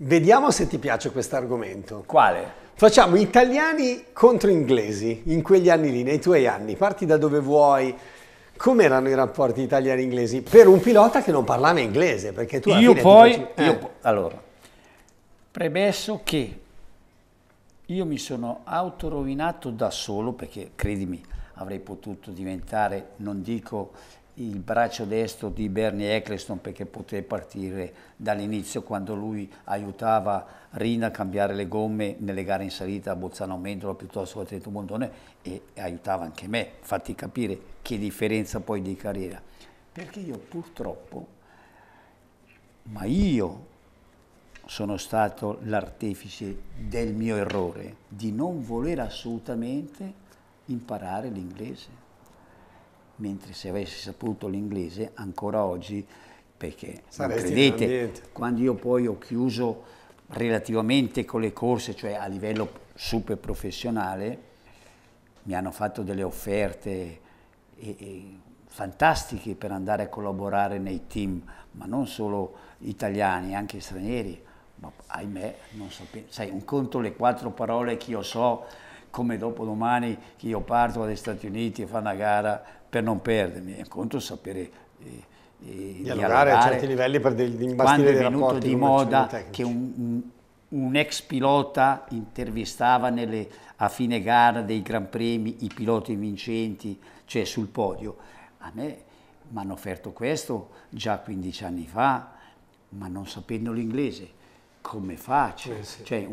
Vediamo se ti piace questo argomento. Quale? Facciamo italiani contro inglesi in quegli anni lì, nei tuoi anni. Parti da dove vuoi. Com'erano i rapporti italiani-inglesi per un pilota che non parlava inglese? Perché tu io poi, facevi... eh. io, allora, premesso che io mi sono autorovinato da solo perché credimi avrei potuto diventare, non dico il braccio destro di Bernie Eccleston perché poté partire dall'inizio quando lui aiutava Rina a cambiare le gomme nelle gare in salita a Bozzano Mendola piuttosto che a Trento Montone e aiutava anche me, fatti capire che differenza poi di carriera. Perché io purtroppo, ma io sono stato l'artefice del mio errore di non voler assolutamente imparare l'inglese mentre se avessi saputo l'inglese ancora oggi, perché non credete, quando io poi ho chiuso relativamente con le corse, cioè a livello super professionale, mi hanno fatto delle offerte e, e fantastiche per andare a collaborare nei team, ma non solo italiani, anche stranieri. Ma ahimè, non sapevo, sai, un conto le quattro parole che io so come dopodomani che io parto agli Stati Uniti e fa una gara per non perdermi, è conto sapere eh, eh, dialogare, a certi livelli per dei, quando è venuto di moda che un, un, un, ex pilota intervistava nelle, a fine gara dei Gran Premi i piloti vincenti, cioè sul podio, a me mi hanno offerto questo già 15 anni fa, ma non sapendo l'inglese, come faccio? Eh sì. cioè,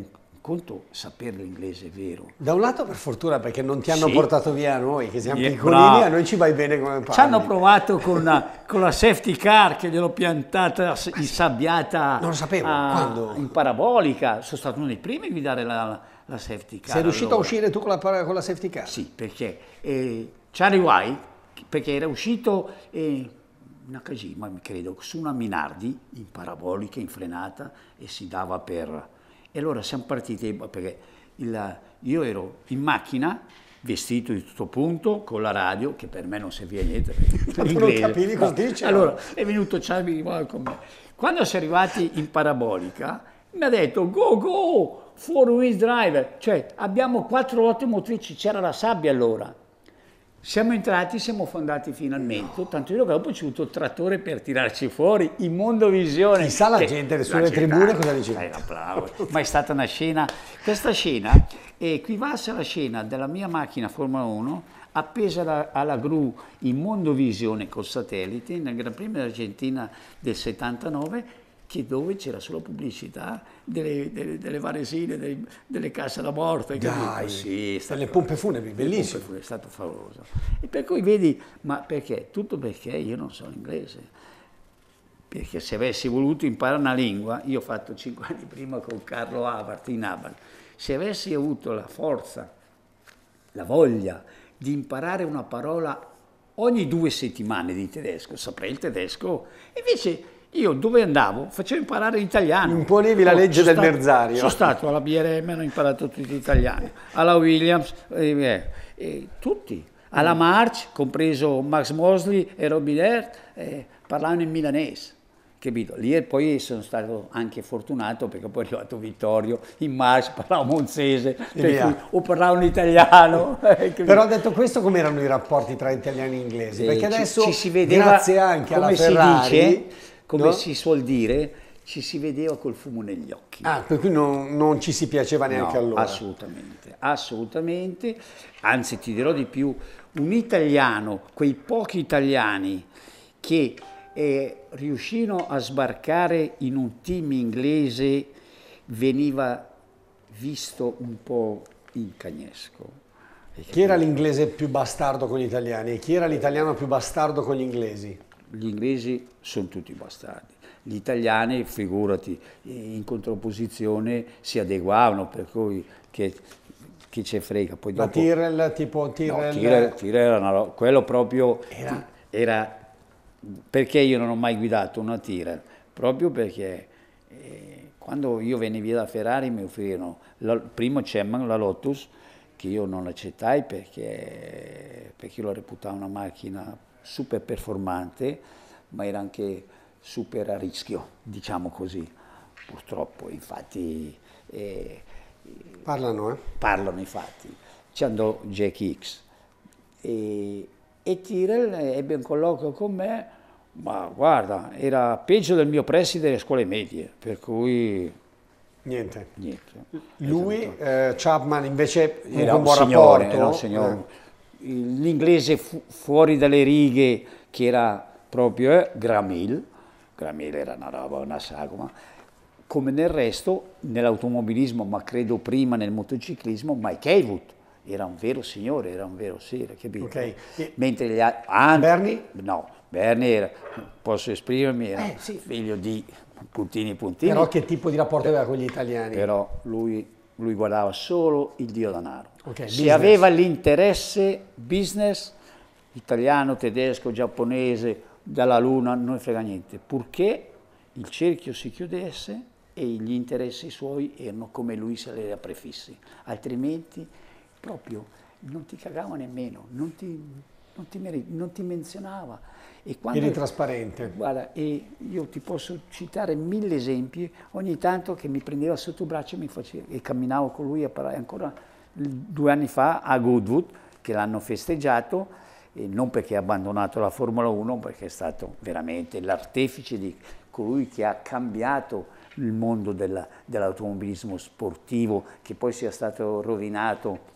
conto sapere l'inglese, vero. Da un lato per fortuna perché non ti hanno sì. portato via noi, che siamo yeah, piccolini, a noi ci vai bene come parli. Ci hanno provato con la, con la safety car che gliel'ho piantata ah, insabbiata. Non lo sapevo, a, quando? In parabolica, sono stato uno dei primi a guidare la, la safety car. Sei riuscito allora. a uscire tu con la, con la, safety car? Sì, perché eh, Charlie White, perché era uscito... Eh, Nakajima, mi credo, su una Minardi in parabolica, in frenata e si dava per e allora siamo partiti, boh, perché il, io ero in macchina, vestito di tutto punto, con la radio, che per me non serviva niente. Perché non capivi cosa dice. Allora, è venuto Charlie con me. Quando siamo arrivati in parabolica, mi ha detto go go, four wheel driver, cioè abbiamo quattro ottime motrici, c'era la sabbia allora siamo entrati, siamo fondati finalmente, no. tanto che dopo c'è avuto il trattore per tirarci fuori, in mondovisione. Chissà la gente sulle tribune cosa diceva. Ma è stata una scena, questa scena equivale eh, alla scena della mia macchina Formula 1 appesa alla, alla gru in mondovisione col satellite nel Gran Premio d'Argentina del 79 che dove c'era solo pubblicità delle, delle, delle varesine, delle, delle, casse da morte. Dai, sì, stato, delle pompe funebri, bellissimo. Pompe funebri, è stato favoloso. E per cui vedi, ma perché? Tutto perché io non sono inglese. Perché se avessi voluto imparare una lingua, io ho fatto cinque anni prima con Carlo Abart in Avart, se avessi avuto la forza, la voglia di imparare una parola ogni due settimane di tedesco, saprei il tedesco, invece io dove andavo facevo imparare l'italiano. Imponevi la legge sono del stato, Merzario. Sono stato alla BRM, hanno imparato tutti l'italiano, alla Williams, eh, eh, tutti. Alla mm. March, compreso Max Mosley e Robin Hert, eh, parlavano in milanese. Capito? Lì poi sono stato anche fortunato perché poi è arrivato Vittorio, in March parlava monzese o parlava italiano. Eh, Però detto questo, com'erano i rapporti tra italiani e inglesi? Eh, perché adesso ci, ci si vedeva, grazie anche alla Ferrari... Dice, come no? si suol dire, ci si vedeva col fumo negli occhi. Ah, per cui non, non ci si piaceva neanche no, allora? assolutamente, assolutamente. Anzi, ti dirò di più, un italiano, quei pochi italiani che eh, riuscirono a sbarcare in un team inglese veniva visto un po' in cagnesco. Chi era l'inglese più bastardo con gli italiani e chi era l'italiano più bastardo con gli inglesi? Gli inglesi sono tutti bastardi. Gli italiani, figurati, in contrapposizione si adeguavano, per cui che, chi ce frega. Poi dopo, Ma Tyrell, tipo Tyrell? No, Tyrell, Tyrell era una, quello proprio era. era... Perché io non ho mai guidato una Tyrell? Proprio perché... Eh, quando io venni via da Ferrari mi offrirono la, primo Cemman, la Lotus, che io non accettai perché, perché io la reputavo una macchina super performante, ma era anche super a rischio, diciamo così, purtroppo, infatti... Eh, parlano, eh? Parlano, infatti. Ci andò Jack X e, e Tyrell ebbe un colloquio con me, ma guarda, era peggio del mio preside delle scuole medie, per cui Niente. Niente. Lui, esatto. eh, Chapman, invece, era un buon signore, rapporto. Era un signore, eh l'inglese fu, fuori dalle righe, che era proprio eh, Gramil, Gramil era una roba, una sagoma, come nel resto, nell'automobilismo, ma credo prima nel motociclismo, Mike Haywood era un vero signore, era un vero sire, capito? Okay. Mentre gli altri... Bernie? No, Bernie era, posso esprimermi, era eh, sì. figlio di puntini puntini. Però che tipo di rapporto aveva con gli italiani? Però lui lui guardava solo il dio danaro. Okay, Se business. aveva l'interesse business italiano, tedesco, giapponese, dalla luna, non frega niente, purché il cerchio si chiudesse e gli interessi suoi erano come lui se li era prefissi, altrimenti proprio non ti cagava nemmeno, non ti non ti, meriti, non ti menzionava. E quando, Eri trasparente. Guarda, e io ti posso citare mille esempi, ogni tanto che mi prendeva sotto braccio e, faceva, e camminavo con lui a parlare, ancora due anni fa a Goodwood, che l'hanno festeggiato, non perché ha abbandonato la Formula 1, perché è stato veramente l'artefice di colui che ha cambiato il mondo della, dell'automobilismo sportivo, che poi sia stato rovinato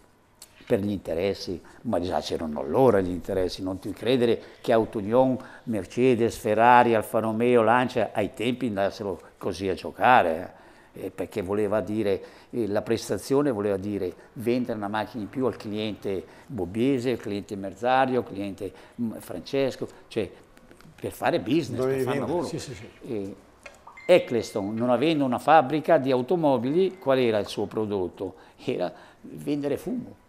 per gli interessi, ma già c'erano allora gli interessi, non ti credere che Autunion, Mercedes, Ferrari, Alfa Romeo, Lancia ai tempi andassero così a giocare, eh, eh, perché voleva dire, eh, la prestazione voleva dire vendere una macchina in più al cliente bobbiese, al cliente merzario, al cliente mm, francesco, cioè per fare business, Dovevi per fare lavoro. Sì, sì, sì. Eh, Eccleston, non avendo una fabbrica di automobili, qual era il suo prodotto? Era vendere fumo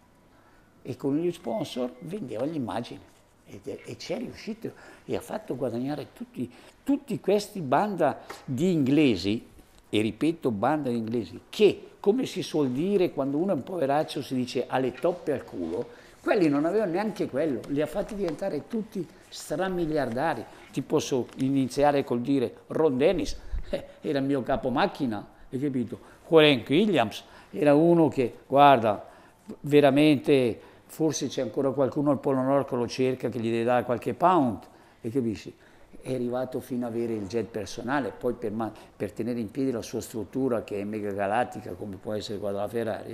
e con gli sponsor vendeva l'immagine e, e ci è riuscito e ha fatto guadagnare tutti, tutti questi banda di inglesi, e ripeto banda di inglesi, che come si suol dire quando uno è un poveraccio si dice alle toppe al culo, quelli non avevano neanche quello, li ha fatti diventare tutti stramiliardari. Ti posso iniziare col dire Ron Dennis, eh, era il mio capo macchina, hai capito? Frank Williams era uno che, guarda, veramente forse c'è ancora qualcuno al Polo Nord che lo cerca, che gli deve dare qualche pound, e capisci? È arrivato fino ad avere il jet personale, poi per, per, tenere in piedi la sua struttura che è mega galattica come può essere quella della Ferrari,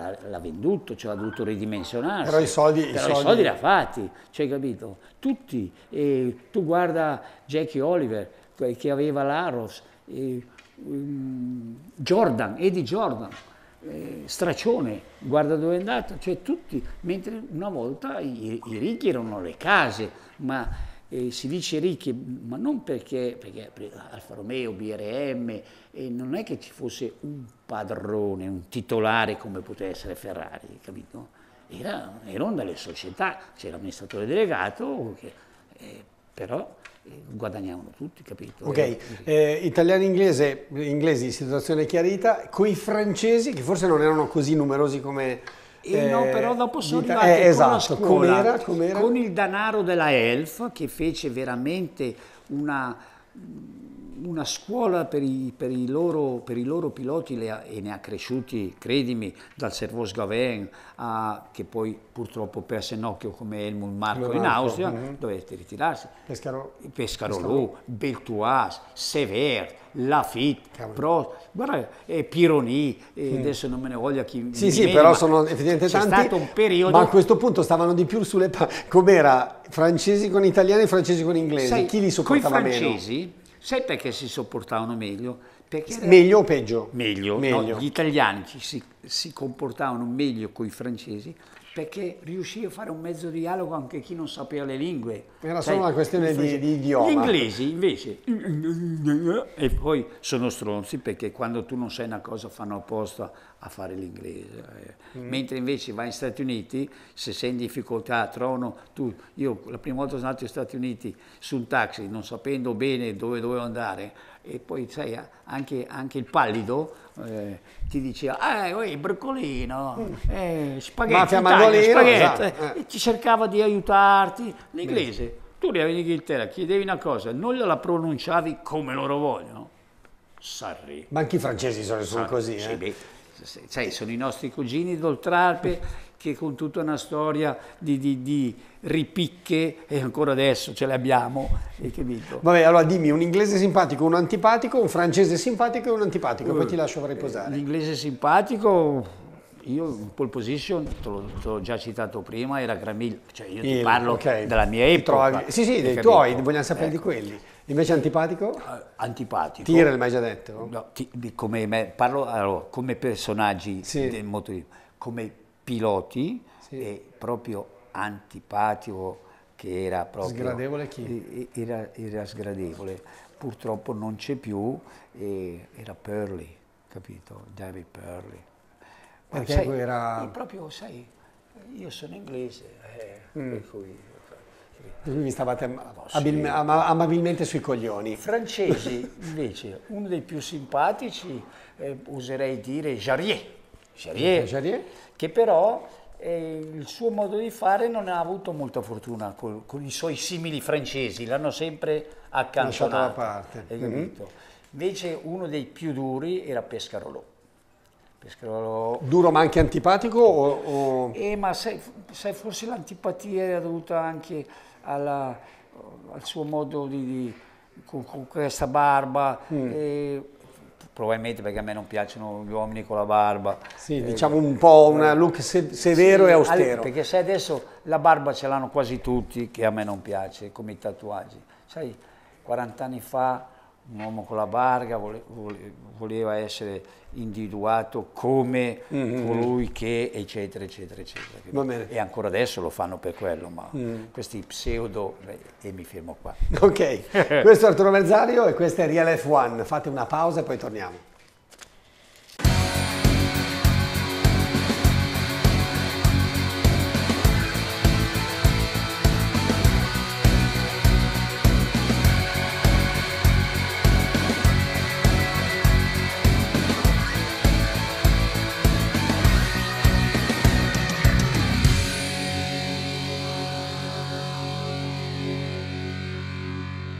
eh, l'ha, venduto, cioè ha dovuto ridimensionare. Però i soldi, però i soldi... I soldi li ha fatti, cioè capito? Tutti, e tu guarda Jackie Oliver che aveva l'Aros, mm, Jordan, Eddie Jordan, eh, Straccione, guarda dove è andato, cioè tutti, mentre una volta i, i ricchi erano le case, ma eh, si dice ricchi, ma non perché, perché Alfa Romeo, BRM, e non è che ci fosse un padrone, un titolare come poteva essere Ferrari, capito? Era, erano delle società, c'era amministratore delegato, che, eh, però guadagnavano tutti, capito? Ok, eh, eh italiani inglese, inglesi, situazione chiarita, coi francesi, che forse non erano così numerosi come... Eh, no, eh, però dopo sono arrivati eh, esatto, con la esatto, scuola, com'era, com'era? con il danaro della Elf, che fece veramente una una scuola per i, per i, loro, per i loro, piloti ha, e ne ha cresciuti, credimi, dal Servos Gavin a, che poi purtroppo perse Nocchio come Helmut Marco Marco, in Austria, mm-hmm. dovette ritirarsi. Pescarolo, Pescarolo Beltuas, Sever, Lafitte, Pro, guarda, eh, Pironi, eh, mm. adesso non me ne voglia chi... Sì, sì, meno, però sono evidentemente tanti, stato un periodo... ma a questo punto stavano di più sulle... Pa- com'era francesi con italiani e francesi con inglesi, Sai, chi li sopportava meno? francesi Sai perché si sopportavano meglio? Perché Meglio o peggio? Meglio, meglio. No, gli italiani ci si si comportavano meglio con i francesi perché riuscì a fare un mezzo dialogo anche chi non sapeva le lingue. Era cioè, solo una questione di, di, idioma. Gli inglesi invece, e poi sono stronzi perché quando tu non sai una cosa fanno apposta a fare l'inglese. Eh. Mm. Mentre invece vai negli Stati Uniti, se sei in difficoltà, trovano tu, io la prima volta sono andato negli Stati Uniti su un taxi non sapendo bene dove dovevo andare, e poi sai, anche, anche il pallido eh, ti diceva, ah, broccolino, mm. eh, spaghetti, Mafia Italia, spaghetti, esatto. eh. ci eh. cercava di aiutarti. L'inglese, Bene. tu arrivavi in Inghilterra, chiedevi una cosa, non gliela pronunciavi come loro vogliono, Sarri. Ma anche i francesi sono, sono così, sì, eh sai, sono i nostri cugini d'Oltralpe che con tutta una storia di, di, di ripicche e ancora adesso ce le abbiamo e capito. Vabbè, allora dimmi un inglese simpatico, un antipatico, un francese simpatico e un antipatico, uh, poi ti lascio riposare. Eh, l'inglese simpatico io in pole position, te l'ho, già citato prima, era Gramiglia, cioè io ti il, eh, parlo okay. della mia epoca. Trovi, sì, sì, dei tuoi, vogliamo sapere ecco. di quelli. Invece antipatico? Uh, antipatico. Tira l'hai già detto? No, ti, come, me, parlo allora, come personaggi sì. del motorismo, come piloti sì. e proprio antipatico che era proprio... Sgradevole chi? Era, era sgradevole. Purtroppo non c'è più, era Pearly capito? David Pearly. Perché sai, era... Proprio, sai, io sono inglese, eh, mm. per cui... Eh, lui mi stavate am ah, boh, amabilmente sui coglioni. Francesi, invece, uno dei più simpatici, eh, oserei dire Jarier. Jarier, Jarier. Eh, che però eh, il suo modo di fare non ha avuto molta fortuna con, con i suoi simili francesi, l'hanno sempre accantonato. Lasciato da parte. Mm -hmm. Invece uno dei più duri era Pescarolò. Lo... Duro ma anche antipatico? O, o... Eh, ma sai, sai forse l'antipatia è dovuta anche alla, al suo modo di, di con, con, questa barba. Mm. Eh, probabilmente perché a me non piacciono gli uomini con la barba. Sì, eh, diciamo un po' un eh, look se, severo sì, e austero. Perché sai adesso la barba ce l'hanno quasi tutti, che a me non piace, come i tatuaggi. Sai, 40 anni fa un uomo con la barga, voleva essere individuato come mm-hmm. colui che, eccetera, eccetera, eccetera. E ancora adesso lo fanno per quello, ma mm. questi pseudo... e mi fermo qua. Ok, questo è Arturo Merzario e questo è Real F1. Fate una pausa e poi torniamo.